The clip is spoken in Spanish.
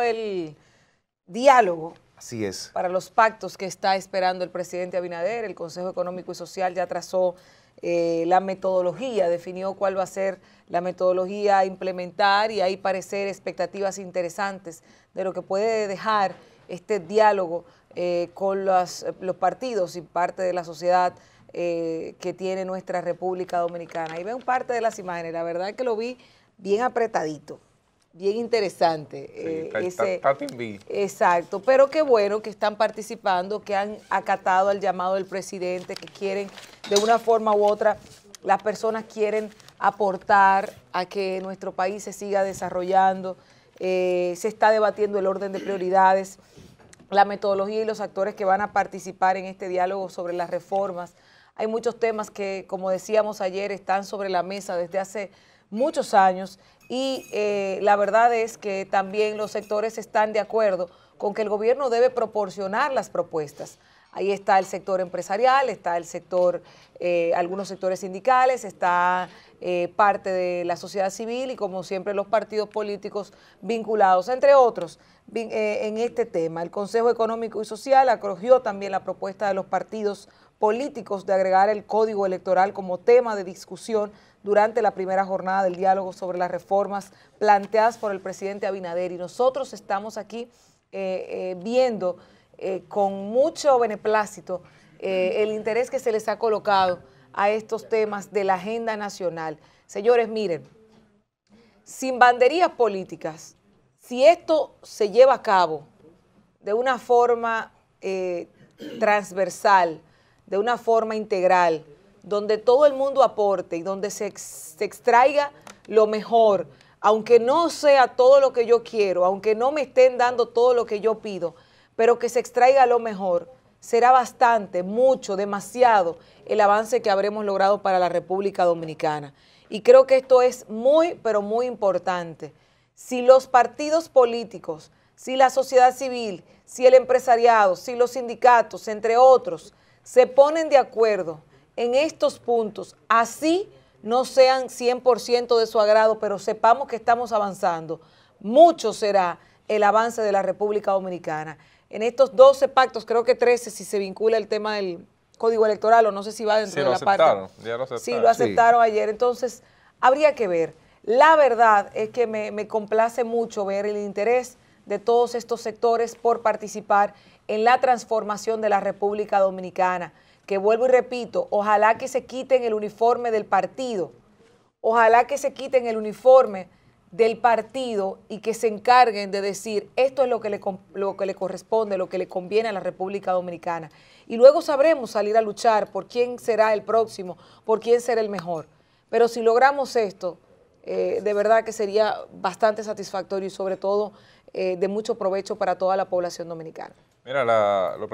el diálogo. Así es. Para los pactos que está esperando el presidente Abinader, el Consejo Económico y Social ya trazó eh, la metodología, definió cuál va a ser la metodología a implementar y hay parecer expectativas interesantes de lo que puede dejar este diálogo eh, con los, partidos y parte de la sociedad eh, que tiene nuestra República Dominicana. Ahí ven parte de las imágenes, la verdad que lo vi bien apretadito bien interesante. Eh, ese, exacto, pero qué bueno que están participando, que han acatado al llamado del presidente, que quieren, de una forma u otra, las personas quieren aportar a que nuestro país se siga desarrollando, eh, se está debatiendo el orden de prioridades, la metodología y los actores que van a participar en este diálogo sobre las reformas. Hay muchos temas que, como decíamos ayer, están sobre la mesa desde hace muchos años y eh, la verdad es que también los sectores están de acuerdo con que el gobierno debe proporcionar las propuestas. Ahí está el sector empresarial, está el sector, eh, algunos sectores sindicales, está eh, parte de la sociedad civil y como siempre los partidos políticos vinculados, entre otros, en este tema. El Consejo Económico y Social acogió también la propuesta de los partidos políticos de agregar el código electoral como tema de discusión durante la primera jornada del diálogo sobre las reformas planteadas por el presidente Abinader. Y nosotros estamos aquí eh, eh, viendo eh, con mucho beneplácito el interés que se les ha colocado a estos temas de la agenda nacional. Señores, miren, sin banderías políticas, si esto se lleva a cabo de una forma transversal, de una forma integral, donde todo el mundo aporte y donde se, se extraiga lo mejor, aunque no sea todo lo que yo quiero, aunque no me estén dando todo lo que yo pido, pero que se extraiga lo mejor, será bastante, mucho, demasiado el avance que habremos logrado para la República Dominicana. Y creo que esto es muy, pero muy importante. Si los partidos políticos, si la sociedad civil, si el empresariado, si los sindicatos, entre otros, se ponen de acuerdo en estos puntos, así no sean 100% de su agrado, pero sepamos que estamos avanzando. Mucho será el avance de la República Dominicana. En estos 12 pactos, creo que 13, si se vincula el tema del código electoral, o no sé si va dentro de la aceptaron, Ya lo aceptaron. Sí, lo aceptaron ayer. Entonces, habría que ver. La verdad es que me complace mucho ver el interés de todos estos sectores por participar en la transformación de la República Dominicana que vuelvo y repito, ojalá que se quiten el uniforme del partido, ojalá que se quiten el uniforme del partido y que se encarguen de decir esto es lo que, le, corresponde, lo que le conviene a la República Dominicana. Y luego sabremos salir a luchar por quién será el próximo, por quién será el mejor. Pero si logramos esto, eh, de verdad que sería bastante satisfactorio y sobre todo eh, de mucho provecho para toda la población dominicana. Mira, lo